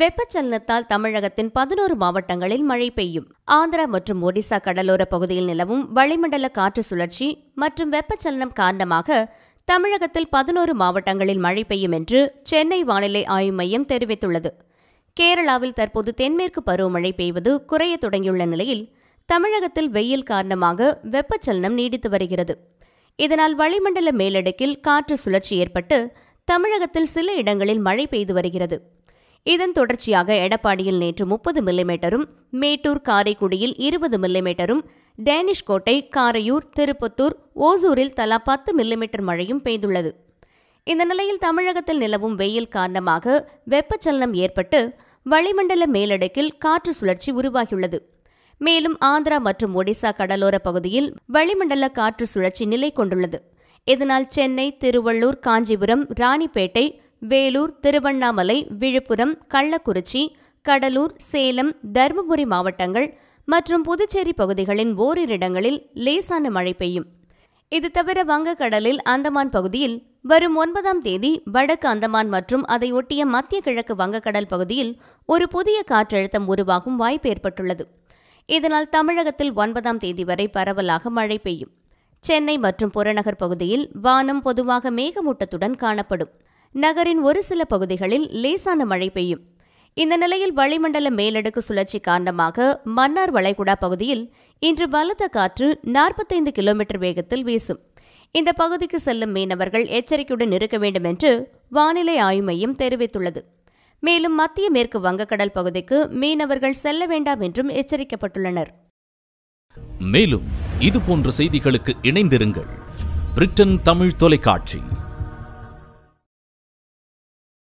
வெப்பச்சலனத்தால் தமிழகத்தின் பதினோரு மாவட்டங்களில் மழை பெய்யும் ஆந்திரா மற்றும் ஒடிசா கடலோர பகுதியில் நிலவும் வளிமண்டல காற்று சுழற்சி மற்றும் வெப்பச்சலனம் காரணமாக தமிழகத்தில் பதினோரு மாவட்டங்களில் மழை பெய்யும் என்று சென்னை வானிலை ஆய்வு மையம் தெரிவித்துள்ளது கேரளாவில் தற்போது தென்மேற்கு பருவமழை பெய்வது குறைய தொடங்கியுள்ள நிலையில் தமிழகத்தில் வெயில் காரணமாக வெப்பச்சலனம் நீடித்து வருகிறது இதனால் வளிமண்டல மேலடுக்கில் காற்று சுழற்சி ஏற்பட்டு தமிழகத்தில் சில இடங்களில் மழை பெய்து வருகிறது இதன் தொடர்ச்சியாக எடப்பாடியில் நேற்று முப்பது மில்லிமீட்டரும் மேட்டூர் காரைக்குடியில் இருபது மில்லிமீட்டரும் டேனிஷ் கோட்டை காரையூர் திருப்பத்தூர் ஓசூரில் தலா பத்து மில்லிமீட்டர் மழையும் பெய்துள்ளது இந்த நிலையில் தமிழகத்தில் நிலவும் வெயில் காரணமாக வெப்பச்சலனம் ஏற்பட்டு வளிமண்டல மேலடுக்கில் காற்று சுழற்சி உருவாகியுள்ளது மேலும் ஆந்திரா மற்றும் ஒடிசா கடலோர பகுதியில் வளிமண்டல காற்று சுழற்சி நிலை கொண்டுள்ளது இதனால் சென்னை திருவள்ளூர் காஞ்சிபுரம் ராணிப்பேட்டை வேலூர் திருவண்ணாமலை விழுப்புரம் கள்ளக்குறிச்சி கடலூர் சேலம் தருமபுரி மாவட்டங்கள் மற்றும் புதுச்சேரி பகுதிகளின் ஓரிரு இடங்களில் லேசான மழை பெய்யும் இது தவிர வங்கக்கடலில் அந்தமான் பகுதியில் வரும் ஒன்பதாம் தேதி வடக்கு அந்தமான் மற்றும் அதை ஒட்டிய மத்திய கிழக்கு வங்கக்கடல் பகுதியில் ஒரு புதிய காற்றழுத்தம் உருவாகும் வாய்ப்பு ஏற்பட்டுள்ளது இதனால் தமிழகத்தில் ஒன்பதாம் தேதி வரை பரவலாக மழை பெய்யும் சென்னை மற்றும் புறநகர் பகுதியில் வானம் பொதுவாக மேகமூட்டத்துடன் காணப்படும் நகரின் ஒரு சில பகுதிகளில் லேசான மழை பெய்யும் இந்த நிலையில் வளிமண்டல மேலடுக்கு சுழற்சி காரணமாக மன்னார் வளைகுடா பகுதியில் இன்று பலத்த காற்று நாற்பத்தைந்து கிலோமீட்டர் வேகத்தில் வீசும் இந்த பகுதிக்கு செல்லும் மீனவர்கள் எச்சரிக்கையுடன் இருக்க வேண்டும் என்று வானிலை ஆய்வு மையம் தெரிவித்துள்ளது மேலும் மத்திய மேற்கு வங்கக்கடல் பகுதிக்கு மீனவர்கள் செல்ல வேண்டாம் என்றும் எச்சரிக்கப்பட்டுள்ளனர் மேலும் இது போன்ற செய்திகளுக்கு இணைந்திருங்கள் பிரிட்டன் தமிழ் தொலைக்காட்சி